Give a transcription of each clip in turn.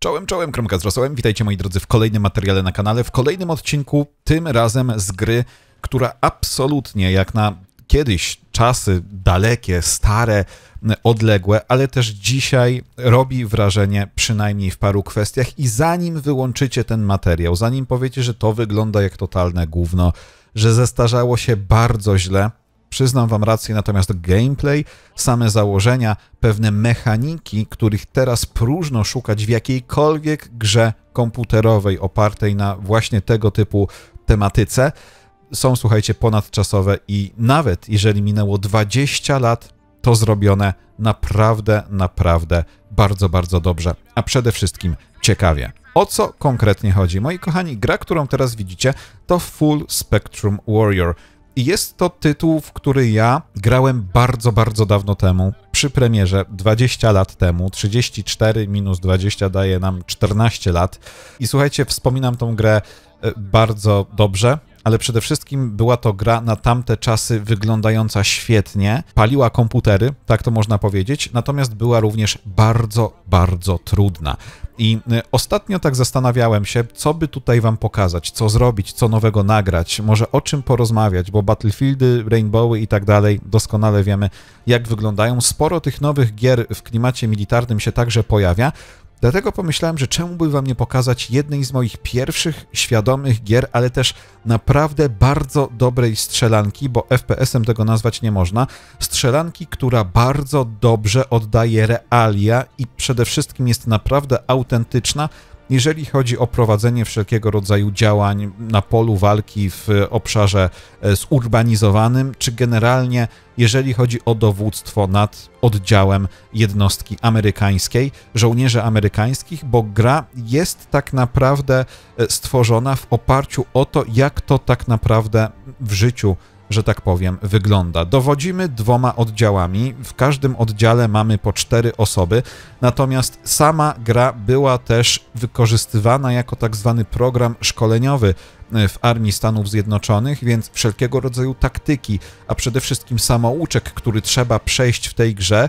Czołem, czołem, Kromka z Rosołem. Witajcie moi drodzy w kolejnym materiale na kanale, w kolejnym odcinku, tym razem z gry, która absolutnie jak na kiedyś czasy dalekie, stare, odległe, ale też dzisiaj robi wrażenie przynajmniej w paru kwestiach i zanim wyłączycie ten materiał, zanim powiecie, że to wygląda jak totalne gówno, że zestarzało się bardzo źle, Przyznam wam rację, natomiast gameplay, same założenia, pewne mechaniki, których teraz próżno szukać w jakiejkolwiek grze komputerowej opartej na właśnie tego typu tematyce, są, słuchajcie, ponadczasowe i nawet jeżeli minęło 20 lat, to zrobione naprawdę, naprawdę bardzo, bardzo dobrze, a przede wszystkim ciekawie. O co konkretnie chodzi? Moi kochani, gra, którą teraz widzicie, to Full Spectrum Warrior – jest to tytuł, w który ja grałem bardzo, bardzo dawno temu, przy premierze 20 lat temu. 34 minus 20 daje nam 14 lat. I słuchajcie, wspominam tą grę e, bardzo dobrze ale przede wszystkim była to gra na tamte czasy wyglądająca świetnie, paliła komputery, tak to można powiedzieć, natomiast była również bardzo, bardzo trudna. I y, ostatnio tak zastanawiałem się, co by tutaj wam pokazać, co zrobić, co nowego nagrać, może o czym porozmawiać, bo Battlefieldy, Rainbowy i tak dalej doskonale wiemy, jak wyglądają. Sporo tych nowych gier w klimacie militarnym się także pojawia, Dlatego pomyślałem, że czemu by wam nie pokazać jednej z moich pierwszych świadomych gier, ale też naprawdę bardzo dobrej strzelanki, bo FPS-em tego nazwać nie można. Strzelanki, która bardzo dobrze oddaje realia i przede wszystkim jest naprawdę autentyczna, jeżeli chodzi o prowadzenie wszelkiego rodzaju działań na polu walki w obszarze e, zurbanizowanym, czy generalnie jeżeli chodzi o dowództwo nad oddziałem jednostki amerykańskiej, żołnierzy amerykańskich, bo gra jest tak naprawdę e, stworzona w oparciu o to, jak to tak naprawdę w życiu że tak powiem, wygląda. Dowodzimy dwoma oddziałami, w każdym oddziale mamy po cztery osoby, natomiast sama gra była też wykorzystywana jako tak zwany program szkoleniowy e, w Armii Stanów Zjednoczonych, więc wszelkiego rodzaju taktyki, a przede wszystkim samouczek, który trzeba przejść w tej grze,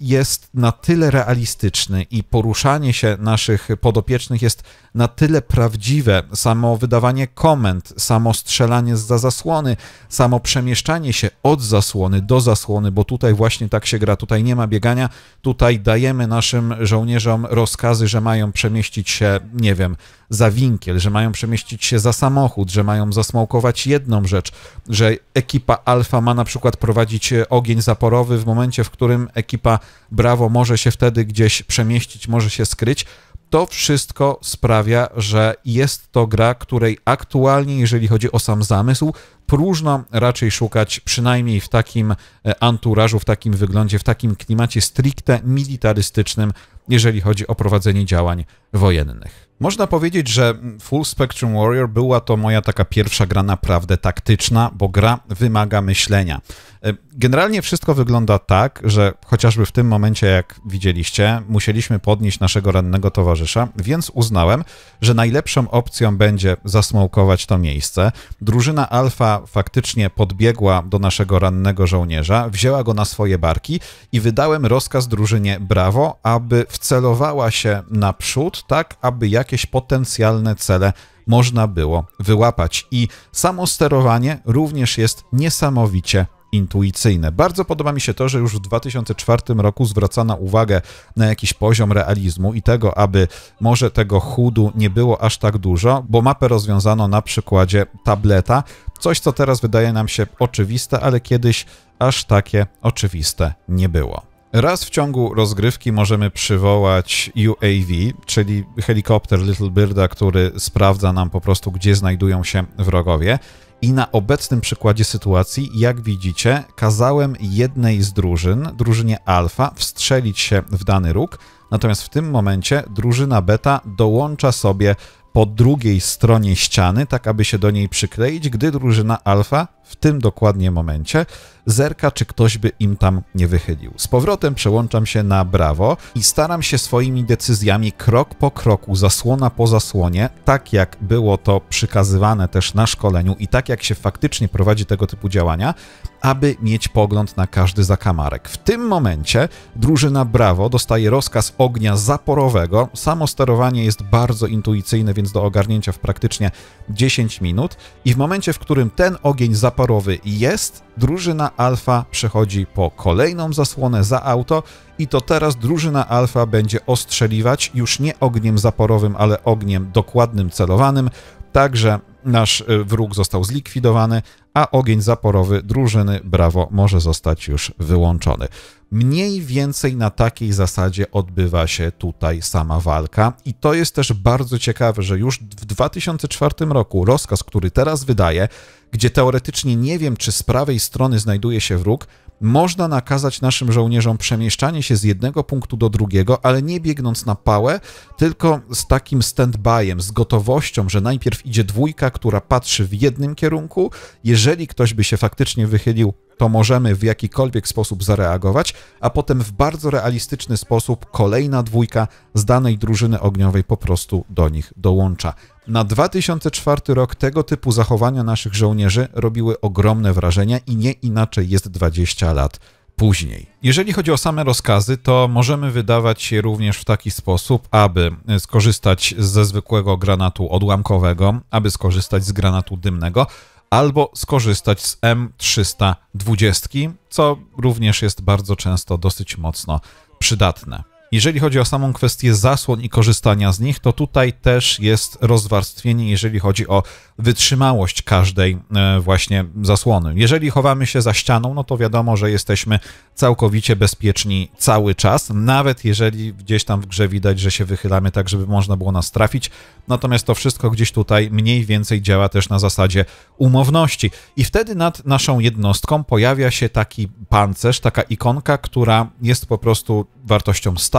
jest na tyle realistyczny i poruszanie się naszych podopiecznych jest na tyle prawdziwe, samo wydawanie komend, samo strzelanie za zasłony, samo przemieszczanie się od zasłony do zasłony, bo tutaj właśnie tak się gra, tutaj nie ma biegania, tutaj dajemy naszym żołnierzom rozkazy, że mają przemieścić się, nie wiem, za winkiel, że mają przemieścić się za samochód, że mają zasmałkować jedną rzecz, że ekipa Alfa ma na przykład prowadzić ogień zaporowy w momencie, w którym ekipa Bravo może się wtedy gdzieś przemieścić, może się skryć, to wszystko sprawia, że jest to gra, której aktualnie, jeżeli chodzi o sam zamysł, próżno raczej szukać, przynajmniej w takim e, anturażu, w takim wyglądzie, w takim klimacie stricte militarystycznym, jeżeli chodzi o prowadzenie działań wojennych. Można powiedzieć, że Full Spectrum Warrior była to moja taka pierwsza gra naprawdę taktyczna, bo gra wymaga myślenia. E, generalnie wszystko wygląda tak, że chociażby w tym momencie, jak widzieliście, musieliśmy podnieść naszego rannego towarzysza, więc uznałem, że najlepszą opcją będzie zasmołkować to miejsce. Drużyna Alfa faktycznie podbiegła do naszego rannego żołnierza, wzięła go na swoje barki i wydałem rozkaz drużynie Bravo, aby wcelowała się naprzód, tak aby jak jakieś potencjalne cele można było wyłapać. I samo sterowanie również jest niesamowicie intuicyjne. Bardzo podoba mi się to, że już w 2004 roku zwracana uwagę na jakiś poziom realizmu i tego, aby może tego chudu nie było aż tak dużo, bo mapę rozwiązano na przykładzie tableta, coś co teraz wydaje nam się oczywiste, ale kiedyś aż takie oczywiste nie było. Raz w ciągu rozgrywki możemy przywołać UAV, czyli helikopter Little Birda, który sprawdza nam po prostu, gdzie znajdują się wrogowie. I na obecnym przykładzie sytuacji, jak widzicie, kazałem jednej z drużyn, drużynie Alfa, wstrzelić się w dany róg, natomiast w tym momencie drużyna Beta dołącza sobie po drugiej stronie ściany, tak aby się do niej przykleić, gdy drużyna Alfa w tym dokładnie momencie zerka, czy ktoś by im tam nie wychylił. Z powrotem przełączam się na brawo i staram się swoimi decyzjami krok po kroku, zasłona po zasłonie, tak jak było to przykazywane też na szkoleniu i tak jak się faktycznie prowadzi tego typu działania, aby mieć pogląd na każdy zakamarek. W tym momencie drużyna brawo dostaje rozkaz ognia zaporowego. Samo sterowanie jest bardzo intuicyjne, więc do ogarnięcia w praktycznie 10 minut i w momencie, w którym ten ogień zaporowy parowy jest, drużyna alfa przechodzi po kolejną zasłonę za auto i to teraz drużyna alfa będzie ostrzeliwać już nie ogniem zaporowym, ale ogniem dokładnym, celowanym. Także nasz y, wróg został zlikwidowany, a ogień zaporowy drużyny Brawo może zostać już wyłączony. Mniej więcej na takiej zasadzie odbywa się tutaj sama walka, i to jest też bardzo ciekawe, że już w 2004 roku rozkaz, który teraz wydaje, gdzie teoretycznie nie wiem, czy z prawej strony znajduje się wróg, można nakazać naszym żołnierzom przemieszczanie się z jednego punktu do drugiego, ale nie biegnąc na pałę, tylko z takim stand-byem, z gotowością, że najpierw idzie dwójka, która patrzy w jednym kierunku. Jeżeli ktoś by się faktycznie wychylił, to możemy w jakikolwiek sposób zareagować, a potem w bardzo realistyczny sposób kolejna dwójka z danej drużyny ogniowej po prostu do nich dołącza. Na 2004 rok tego typu zachowania naszych żołnierzy robiły ogromne wrażenie i nie inaczej jest 20 lat później. Jeżeli chodzi o same rozkazy, to możemy wydawać je również w taki sposób, aby skorzystać ze zwykłego granatu odłamkowego, aby skorzystać z granatu dymnego, albo skorzystać z M320, co również jest bardzo często dosyć mocno przydatne. Jeżeli chodzi o samą kwestię zasłon i korzystania z nich, to tutaj też jest rozwarstwienie, jeżeli chodzi o wytrzymałość każdej e, właśnie zasłony. Jeżeli chowamy się za ścianą, no to wiadomo, że jesteśmy całkowicie bezpieczni cały czas, nawet jeżeli gdzieś tam w grze widać, że się wychylamy tak, żeby można było nas trafić. Natomiast to wszystko gdzieś tutaj mniej więcej działa też na zasadzie umowności. I wtedy nad naszą jednostką pojawia się taki pancerz, taka ikonka, która jest po prostu wartością stałą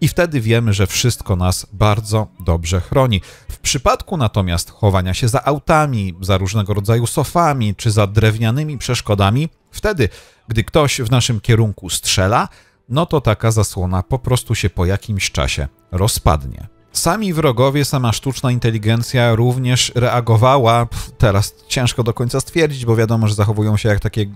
i wtedy wiemy, że wszystko nas bardzo dobrze chroni. W przypadku natomiast chowania się za autami, za różnego rodzaju sofami czy za drewnianymi przeszkodami, wtedy, gdy ktoś w naszym kierunku strzela, no to taka zasłona po prostu się po jakimś czasie rozpadnie. Sami wrogowie, sama sztuczna inteligencja również reagowała. Teraz ciężko do końca stwierdzić, bo wiadomo, że zachowują się jak takie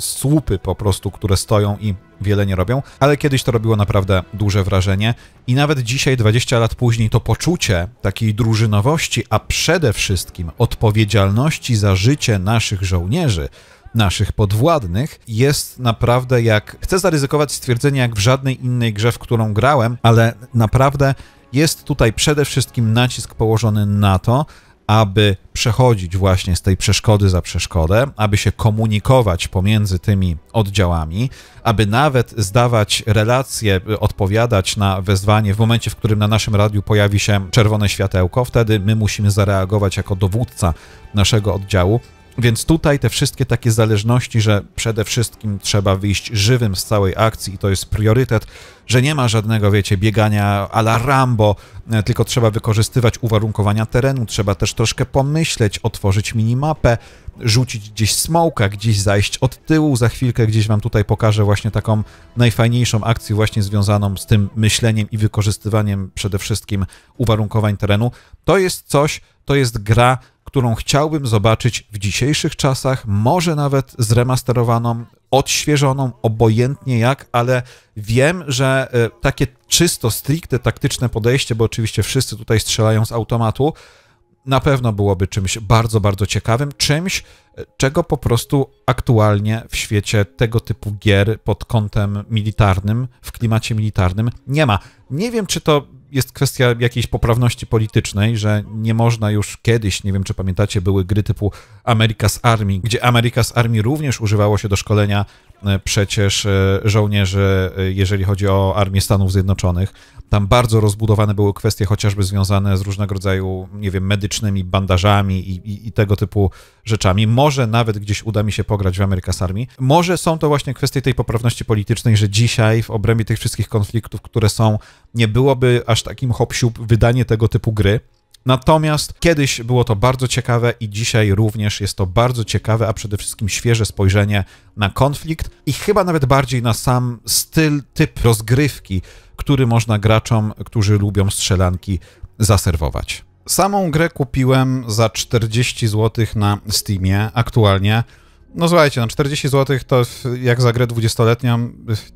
słupy po prostu, które stoją i wiele nie robią, ale kiedyś to robiło naprawdę duże wrażenie i nawet dzisiaj, 20 lat później, to poczucie takiej drużynowości, a przede wszystkim odpowiedzialności za życie naszych żołnierzy, naszych podwładnych jest naprawdę jak, chcę zaryzykować stwierdzenie, jak w żadnej innej grze, w którą grałem, ale naprawdę jest tutaj przede wszystkim nacisk położony na to, aby przechodzić właśnie z tej przeszkody za przeszkodę, aby się komunikować pomiędzy tymi oddziałami, aby nawet zdawać relacje, odpowiadać na wezwanie w momencie, w którym na naszym radiu pojawi się czerwone światełko, wtedy my musimy zareagować jako dowódca naszego oddziału więc tutaj te wszystkie takie zależności, że przede wszystkim trzeba wyjść żywym z całej akcji i to jest priorytet, że nie ma żadnego, wiecie, biegania a la Rambo, e, tylko trzeba wykorzystywać uwarunkowania terenu, trzeba też troszkę pomyśleć, otworzyć minimapę, rzucić gdzieś smołka, gdzieś zajść od tyłu, za chwilkę gdzieś wam tutaj pokażę właśnie taką najfajniejszą akcję właśnie związaną z tym myśleniem i wykorzystywaniem przede wszystkim uwarunkowań terenu. To jest coś, to jest gra, którą chciałbym zobaczyć w dzisiejszych czasach, może nawet zremasterowaną, odświeżoną, obojętnie jak, ale wiem, że e, takie czysto, stricte taktyczne podejście, bo oczywiście wszyscy tutaj strzelają z automatu, na pewno byłoby czymś bardzo, bardzo ciekawym, czymś, czego po prostu aktualnie w świecie tego typu gier pod kątem militarnym, w klimacie militarnym nie ma. Nie wiem, czy to jest kwestia jakiejś poprawności politycznej, że nie można już kiedyś, nie wiem czy pamiętacie, były gry typu America's Army, gdzie America's Army również używało się do szkolenia e, przecież e, żołnierzy, e, jeżeli chodzi o Armię Stanów Zjednoczonych tam bardzo rozbudowane były kwestie chociażby związane z różnego rodzaju, nie wiem, medycznymi bandażami i, i, i tego typu rzeczami. Może nawet gdzieś uda mi się pograć w America's Army. Może są to właśnie kwestie tej poprawności politycznej, że dzisiaj w obrębie tych wszystkich konfliktów, które są, nie byłoby aż takim hopsiub wydanie tego typu gry. Natomiast kiedyś było to bardzo ciekawe i dzisiaj również jest to bardzo ciekawe, a przede wszystkim świeże spojrzenie na konflikt i chyba nawet bardziej na sam styl, typ rozgrywki, który można graczom, którzy lubią strzelanki, zaserwować. Samą grę kupiłem za 40 zł na Steamie aktualnie. No słuchajcie, no 40 zł to jak za grę 20-letnią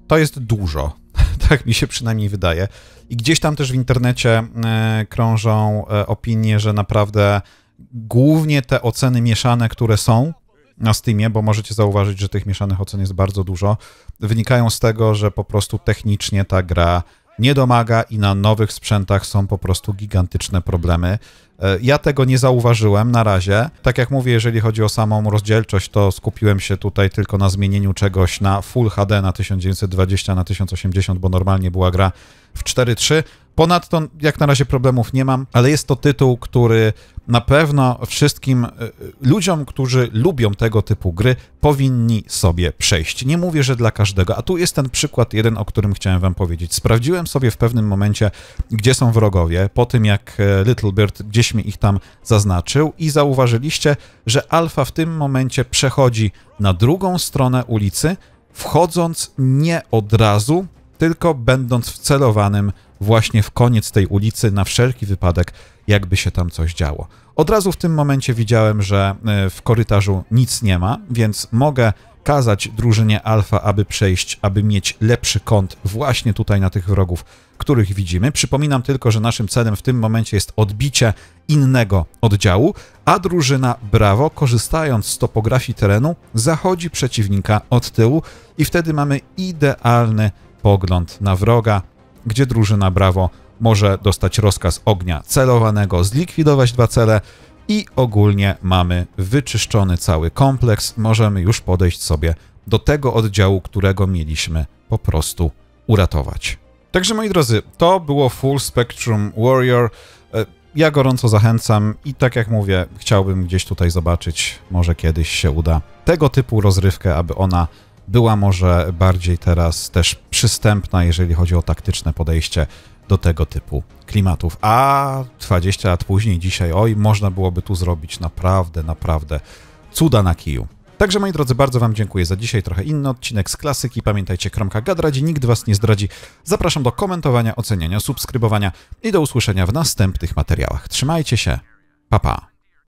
to jest dużo. Tak mi się przynajmniej wydaje. I gdzieś tam też w internecie e, krążą e, opinie, że naprawdę głównie te oceny mieszane, które są, na Steamie, bo możecie zauważyć, że tych mieszanych ocen jest bardzo dużo, wynikają z tego, że po prostu technicznie ta gra nie domaga i na nowych sprzętach są po prostu gigantyczne problemy. E, ja tego nie zauważyłem na razie. Tak jak mówię, jeżeli chodzi o samą rozdzielczość, to skupiłem się tutaj tylko na zmienieniu czegoś na Full HD na 1920 na 1080, bo normalnie była gra w 4.3. Ponadto jak na razie problemów nie mam, ale jest to tytuł, który na pewno wszystkim e, e, ludziom, którzy lubią tego typu gry, powinni sobie przejść. Nie mówię, że dla każdego, a tu jest ten przykład jeden, o którym chciałem wam powiedzieć. Sprawdziłem sobie w pewnym momencie, gdzie są wrogowie, po tym jak e, Little Bird gdzieś mi ich tam zaznaczył i zauważyliście, że Alfa w tym momencie przechodzi na drugą stronę ulicy, wchodząc nie od razu, tylko będąc wcelowanym celowanym właśnie w koniec tej ulicy na wszelki wypadek, jakby się tam coś działo. Od razu w tym momencie widziałem, że e, w korytarzu nic nie ma, więc mogę kazać drużynie alfa, aby przejść, aby mieć lepszy kąt właśnie tutaj na tych wrogów, których widzimy. Przypominam tylko, że naszym celem w tym momencie jest odbicie innego oddziału, a drużyna Bravo, korzystając z topografii terenu, zachodzi przeciwnika od tyłu i wtedy mamy idealny pogląd na wroga, gdzie drużyna Bravo może dostać rozkaz ognia celowanego, zlikwidować dwa cele i ogólnie mamy wyczyszczony cały kompleks. Możemy już podejść sobie do tego oddziału, którego mieliśmy po prostu uratować. Także moi drodzy, to było Full Spectrum Warrior. E, ja gorąco zachęcam i tak jak mówię, chciałbym gdzieś tutaj zobaczyć, może kiedyś się uda, tego typu rozrywkę, aby ona była może bardziej teraz też przystępna, jeżeli chodzi o taktyczne podejście do tego typu klimatów. A 20 lat później, dzisiaj, oj, można byłoby tu zrobić naprawdę, naprawdę cuda na kiju. Także moi drodzy, bardzo Wam dziękuję za dzisiaj. Trochę inny odcinek z klasyki. Pamiętajcie, Kromka Gadradzi, nikt Was nie zdradzi. Zapraszam do komentowania, oceniania, subskrybowania i do usłyszenia w następnych materiałach. Trzymajcie się. Pa, pa.